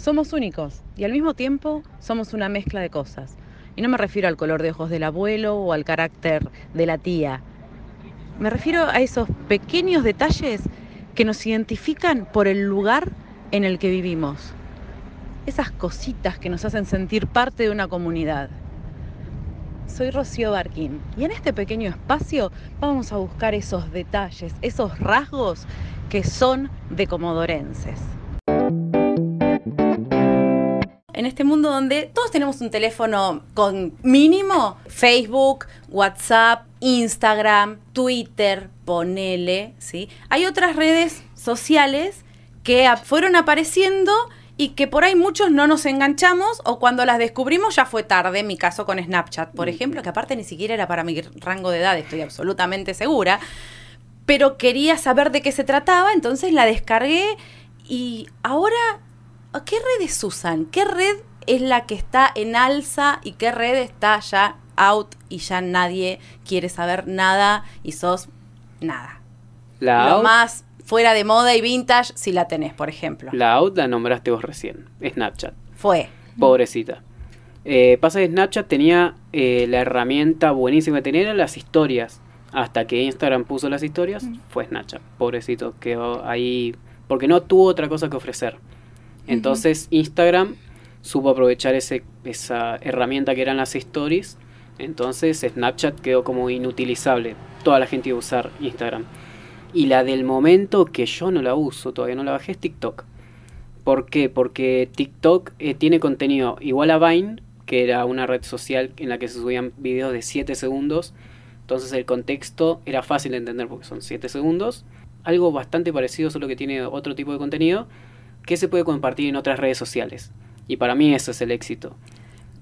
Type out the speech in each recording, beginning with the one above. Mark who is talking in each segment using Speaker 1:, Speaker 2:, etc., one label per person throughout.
Speaker 1: Somos únicos y al mismo tiempo somos una mezcla de cosas. Y no me refiero al color de ojos del abuelo o al carácter de la tía. Me refiero a esos pequeños detalles que nos identifican por el lugar en el que vivimos. Esas cositas que nos hacen sentir parte de una comunidad. Soy Rocío Barquín y en este pequeño espacio vamos a buscar esos detalles, esos rasgos que son de comodorenses en este mundo donde todos tenemos un teléfono con mínimo Facebook, WhatsApp, Instagram, Twitter, ponele, ¿sí? Hay otras redes sociales que fueron apareciendo y que por ahí muchos no nos enganchamos o cuando las descubrimos ya fue tarde, en mi caso con Snapchat, por mm. ejemplo, que aparte ni siquiera era para mi rango de edad, estoy absolutamente segura, pero quería saber de qué se trataba, entonces la descargué y ahora ¿qué redes usan? ¿Qué red es la que está en alza y qué red está ya out y ya nadie quiere saber nada y sos
Speaker 2: nada? La Lo más
Speaker 1: fuera de moda y vintage si la tenés, por ejemplo.
Speaker 2: La out la nombraste vos recién, Snapchat. Fue. Pobrecita. Eh, pasa que Snapchat tenía eh, la herramienta buenísima que tenía, las historias. Hasta que Instagram puso las historias, mm. fue Snapchat. Pobrecito, quedó ahí. Porque no tuvo otra cosa que ofrecer.
Speaker 3: Entonces
Speaker 2: Instagram supo aprovechar ese, esa herramienta que eran las stories. Entonces Snapchat quedó como inutilizable. Toda la gente iba a usar Instagram. Y la del momento que yo no la uso, todavía no la bajé, es TikTok. ¿Por qué? Porque TikTok eh, tiene contenido igual a Vine, que era una red social en la que se subían videos de 7 segundos. Entonces el contexto era fácil de entender porque son 7 segundos. Algo bastante parecido, solo que tiene otro tipo de contenido qué se puede compartir en otras redes sociales. Y para mí eso es el éxito.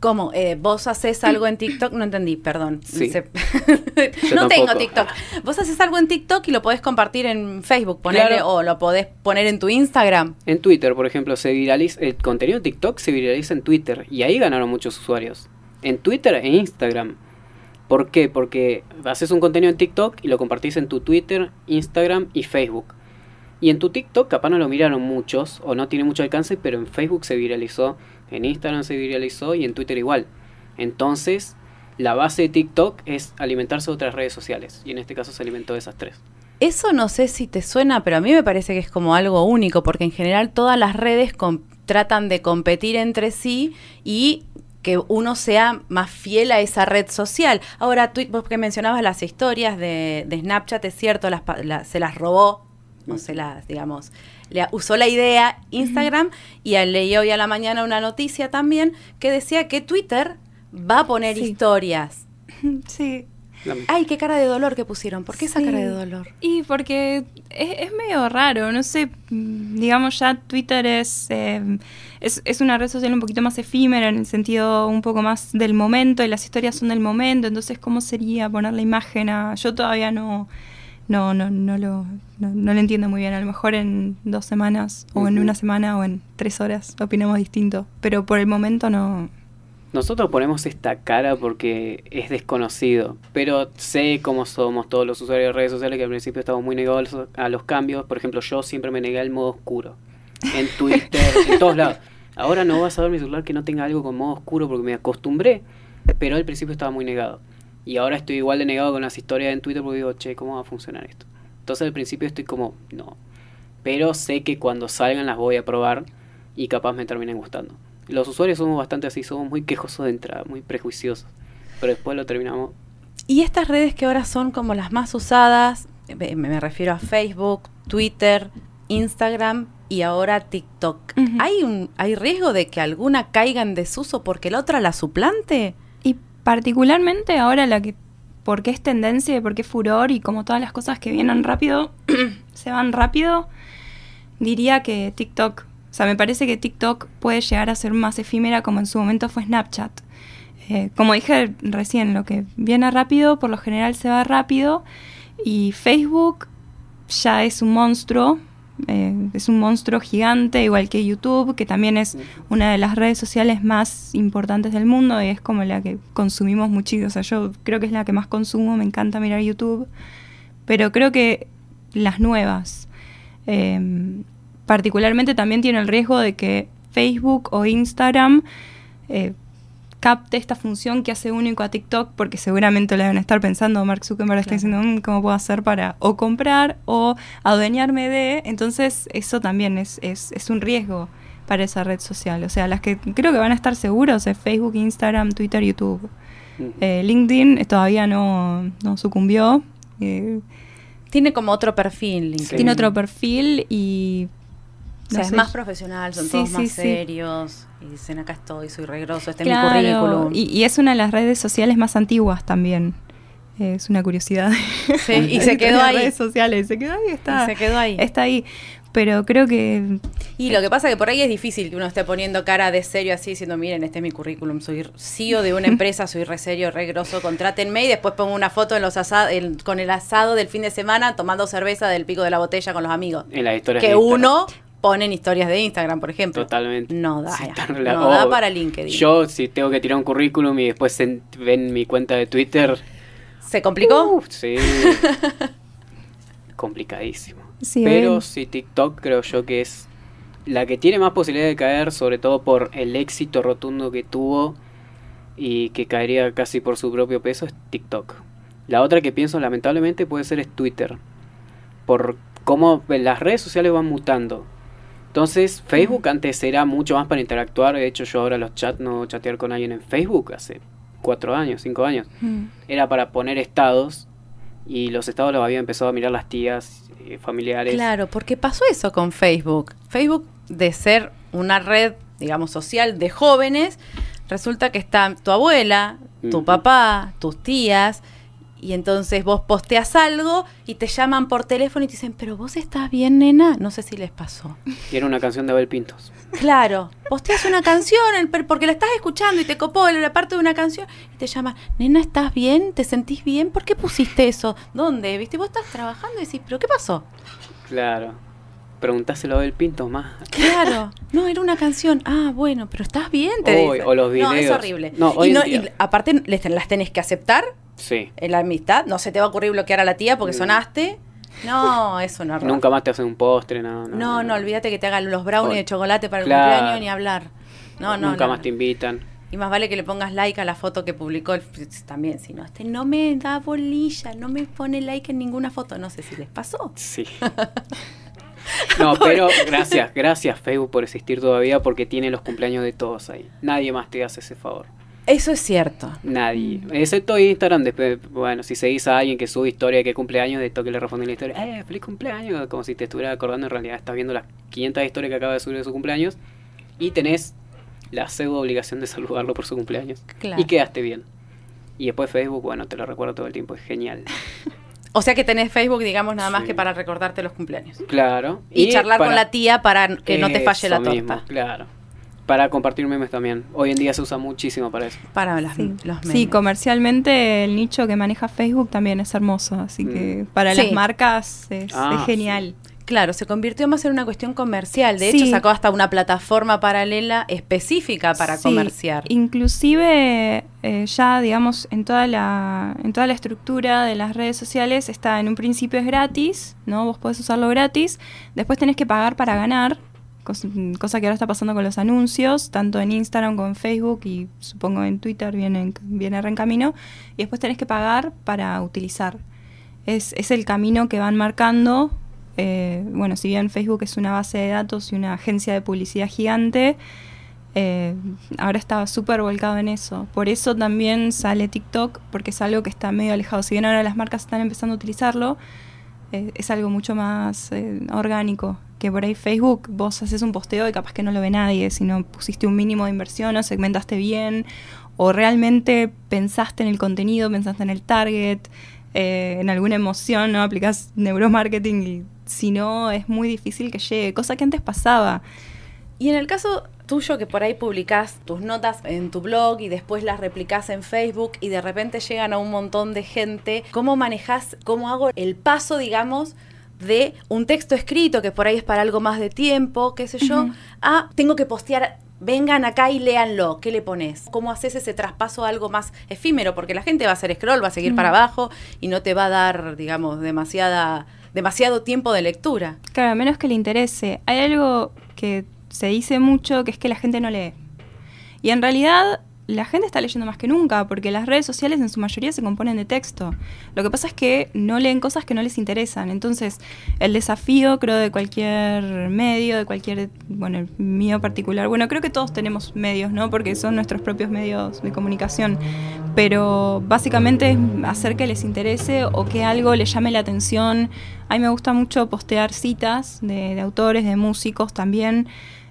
Speaker 1: ¿Cómo? Eh, ¿Vos haces algo en TikTok? No entendí,
Speaker 2: perdón. no tengo TikTok.
Speaker 1: Vos haces algo en TikTok y lo podés compartir en Facebook, o
Speaker 2: lo podés poner
Speaker 1: en tu Instagram.
Speaker 2: En Twitter, por ejemplo, se viraliza, el contenido de TikTok se viraliza en Twitter y ahí ganaron muchos usuarios. En Twitter e Instagram. ¿Por qué? Porque haces un contenido en TikTok y lo compartís en tu Twitter, Instagram y Facebook. Y en tu TikTok capaz no lo miraron muchos o no tiene mucho alcance, pero en Facebook se viralizó, en Instagram se viralizó y en Twitter igual. Entonces, la base de TikTok es alimentarse de otras redes sociales y en este caso se alimentó de esas tres.
Speaker 1: Eso no sé si te suena, pero a mí me parece que es como algo único, porque en general todas las redes tratan de competir entre sí y que uno sea más fiel a esa red social. Ahora, tú, vos que mencionabas las historias de, Snapchat, es cierto, se las robó no digamos, le usó la idea Instagram y leí hoy a la mañana una noticia también que decía que Twitter va a poner historias.
Speaker 3: Sí. Ay, qué cara de dolor que pusieron. ¿Por qué esa cara de dolor? Y porque es, medio raro, no sé, digamos ya Twitter es, em, es, es, una red social un poquito más efímera en el sentido un poco más del momento y las historias son del momento, entonces ¿cómo sería poner la imagen a...? Yo todavía no no, no, no lo, lo entiendo muy bien. A lo mejor en dos semanas, o en una semana, o en tres horas opinamos distinto. Pero por el momento no.
Speaker 2: Nosotros ponemos esta cara porque es desconocido, pero sé cómo somos todos los usuarios de redes sociales que al principio estamos muy negados a los cambios. Por ejemplo, yo siempre me negué al modo oscuro. En Twitter, en todos lados. Ahora no vas a ver mi celular que no tenga algo con modo oscuro porque me acostumbré, pero al principio estaba muy negado. Y ahora estoy igual de negado con las historias en Twitter porque digo, che, ¿cómo va a funcionar esto? Entonces al principio estoy como, no. Pero sé que cuando salgan las voy a probar y capaz me terminen gustando. Los usuarios somos bastante así, somos muy quejosos de entrada, muy prejuiciosos. Pero después lo terminamos.
Speaker 1: Y estas redes que ahora son como las más usadas, me refiero a Facebook, Twitter, Instagram y ahora TikTok. ¿Hay, un, ¿Hay
Speaker 3: riesgo de que alguna caiga en desuso porque la otra la suplante? particularmente ahora la que, porque es tendencia y por qué furor y como todas las cosas que vienen rápido, se van rápido, diría que TikTok. O sea, me parece que TikTok puede llegar a ser más efímera como en su momento fue Snapchat. Eh, como dije recién, lo que viene rápido por lo general se va rápido y Facebook ya es un monstruo eh, es un monstruo gigante, igual que YouTube, que también es una de las redes sociales más importantes del mundo y es como la que consumimos muchísimo. O sea, yo creo que es la que más consumo, me encanta mirar YouTube, pero creo que las nuevas, em, particularmente también tiene el riesgo de que Facebook o Instagram eh, capte esta función que hace único a TikTok, porque seguramente le van a estar pensando, Mark Zuckerberg está diciendo, mm, ¿cómo puedo hacer para o comprar o adueñarme de? Entonces, eso también es, un riesgo para esa red social. O sea, las que creo que van a estar seguros es Facebook, Instagram, Twitter, YouTube. Eh, LinkedIn eh, todavía no, no sucumbió. Eh, tiene como otro perfil. Tiene otro perfil y es más profesional, son todos más serios
Speaker 1: y dicen acá estoy, soy regroso, este es mi currículum. Y,
Speaker 3: es una de las redes sociales más antiguas también. Eh, es una curiosidad. Sí, y se quedó ahí. redes
Speaker 1: sociales, se quedó ahí, está. Y se quedó
Speaker 3: ahí. Está ahí. Pero creo que.
Speaker 1: Y lo que pasa es que por ahí es difícil que uno esté poniendo cara de serio así, diciendo, miren, este es mi currículum, soy CEO de una empresa, soy re serio, re grosso, contrátenme y después pongo una foto en los asado, con el asado del fin de semana tomando cerveza del pico de la botella con los amigos.
Speaker 2: En las historias que uno
Speaker 1: ponen historias de Instagram, por ejemplo.
Speaker 2: Totalmente. No da, no da para LinkedIn. Yo, si tengo que tirar un currículum y después ven mi cuenta de Twitter.
Speaker 1: ¿Se complicó?
Speaker 2: sí. Complicadísimo. Pero si sí, TikTok creo yo que es la que tiene más posibilidad de caer, sobre todo por el éxito rotundo que tuvo y que caería casi por su propio peso, es TikTok. La otra que pienso lamentablemente puede ser es Twitter. Por cómo las redes sociales van mutando entonces, Facebook antes era mucho más para interactuar. De hecho, yo ahora los chats no chatear con alguien en Facebook hace cuatro años, cinco años. Mm. Era para poner estados y los estados los habían empezado a mirar las tías, eh, familiares. Claro,
Speaker 1: porque pasó eso con Facebook. Facebook, de ser una red, digamos, social de jóvenes, resulta que está tu abuela, tu papá, tus tías y entonces vos posteas algo y te llaman por teléfono y te dicen, pero vos estás bien, nena. No sé si les pasó.
Speaker 2: era una canción de Abel Pintos.
Speaker 1: Claro, posteas una canción porque la estás escuchando y te copó la parte de una canción y te llaman, nena, ¿estás bien? ¿Te sentís bien? ¿Por qué pusiste eso? ¿Dónde? ¿Viste? Vos estás trabajando y decís, ¿pero qué pasó?
Speaker 2: Claro. Preguntáselo a Abel Pintos más.
Speaker 1: Claro. No, era una canción. Ah, bueno, pero ¿estás bien? Te los No, es horrible. No, y, aparte las tenés que aceptar Sí. En la amistad, no se te va a ocurrir bloquear a la tía porque mm. sonaste. No, eso no. Nunca
Speaker 2: más te hacen un postre, no. No, no,
Speaker 1: no, olvídate que te hagan los brownies de chocolate para el cumpleaños ni hablar. No, Nunca más te invitan. Y más vale que le pongas like a la foto que publicó el, también, si no, este no me da bolilla, no me pone like en ninguna foto, no sé si les pasó. Sí.
Speaker 2: No, pero gracias, gracias Facebook por existir todavía porque tiene los cumpleaños de todos ahí. Nadie más te hace ese favor.
Speaker 1: Eso es cierto.
Speaker 2: Nadie. Excepto Instagram. Después, bueno, si se dice a alguien que sube historia de que cumpleaños, de toque le responde la historia. ¡Eh, feliz cumpleaños! Como si te estuviera acordando. En realidad, estás viendo las 500 historias que acaba de subir de su cumpleaños. Y tenés la pseudo obligación de saludarlo por su cumpleaños. Y quedaste bien. Y después Facebook, bueno, te lo recuerdo todo el tiempo. Es genial.
Speaker 1: O sea que tenés Facebook, digamos, nada más que
Speaker 2: para recordarte
Speaker 1: los
Speaker 3: cumpleaños.
Speaker 2: Claro. Y, charlar con la tía para que no te falle la torta. claro para compartir memes también. Hoy en día se usa muchísimo para eso.
Speaker 3: Para las, memes. Sí, comercialmente el nicho que maneja Facebook también es hermoso, así mm. que para las marcas es, ah,
Speaker 1: genial. Claro, se convirtió más en una cuestión comercial. De hecho, sacó hasta una plataforma paralela específica para comerciar.
Speaker 3: Inclusive eh, ya, digamos, en toda, la, en toda la estructura de las redes sociales está en un principio es gratis, ¿no? Vos podés usarlo gratis, después tenés que pagar para ganar, cosa que ahora está pasando con los anuncios, tanto en Instagram como en Facebook y supongo en Twitter viene, viene en Y después tenés que pagar para utilizar. Es, el camino que van marcando. Eh, bueno, si bien Facebook es una base de datos y una agencia de publicidad gigante, eh, ahora está súper volcado en eso. Por eso también sale TikTok, porque es algo que está medio alejado. Si bien ahora las marcas están empezando a utilizarlo, eh, es algo mucho más orgánico que por ahí Facebook vos haces un posteo y capaz que no lo ve nadie, sino pusiste un mínimo de inversión o segmentaste bien o realmente pensaste en el contenido, pensaste en el target, eh, en alguna emoción, ¿no? Aplicás neuromarketing y si no es muy difícil que llegue, cosa que antes pasaba. Y en el caso tuyo que
Speaker 1: por ahí publicás tus notas en tu blog y después las replicas en Facebook y de repente llegan a un montón de gente, ¿cómo manejas cómo hago el paso, digamos, de un texto escrito que por ahí es para algo más de tiempo, qué sé yo, a tengo que postear vengan acá y léanlo, ¿qué le pones? ¿Cómo haces ese traspaso a algo más efímero? Porque la gente va a hacer scroll, va a seguir para abajo y no te va a dar, digamos, demasiada, demasiado tiempo de
Speaker 3: lectura. Claro, a menos que le interese. Hay algo que se dice mucho, que es que la gente no lee. Y en realidad la gente está leyendo más que nunca, porque las redes sociales en su mayoría se componen de texto. Lo que pasa es que no leen cosas que no les interesan. Entonces, el desafío, creo, de cualquier medio, de cualquier, bueno, el mío particular, bueno, creo que todos tenemos medios, ¿no? Porque son nuestros propios medios de comunicación. Pero básicamente es hacer que les interese o que algo les llame la atención. A mí me gusta mucho postear citas de autores, de músicos también.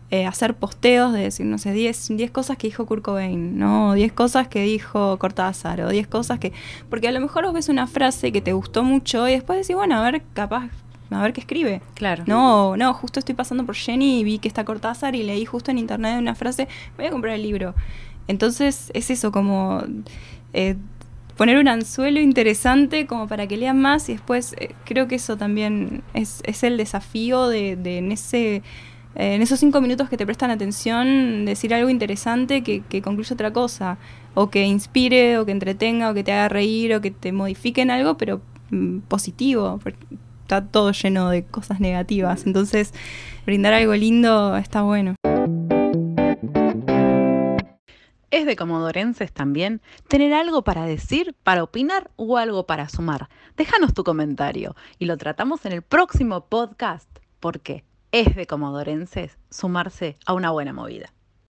Speaker 3: Eh, hacer posteos de decir, no sé, 10, cosas que dijo Kurt Cobain, ¿no? 10 cosas que dijo Cortázar, o 10 cosas que... Porque a lo mejor vos ves una frase que te gustó mucho y después decís, bueno, a ver, capaz a ver qué escribe. Claro. No, no, justo estoy pasando por Jenny y vi que está Cortázar y leí justo en internet una frase, voy a comprar el libro. Entonces es eso, como eh, poner un anzuelo interesante como para que lean más y después eh, creo que eso también es, el desafío de, de en ese eh, en esos cinco minutos que te prestan atención, decir algo interesante que, concluya otra cosa, o que inspire, o que entretenga, o que te haga reír, o que te modifique en algo, pero mm, positivo, está todo lleno de cosas negativas. Entonces, brindar algo lindo está bueno. Es de comodorenses también tener algo para decir, para
Speaker 1: opinar o algo para sumar. Déjanos tu comentario y lo tratamos en el próximo podcast. ¿Por qué? es de comodorenses sumarse a una buena movida.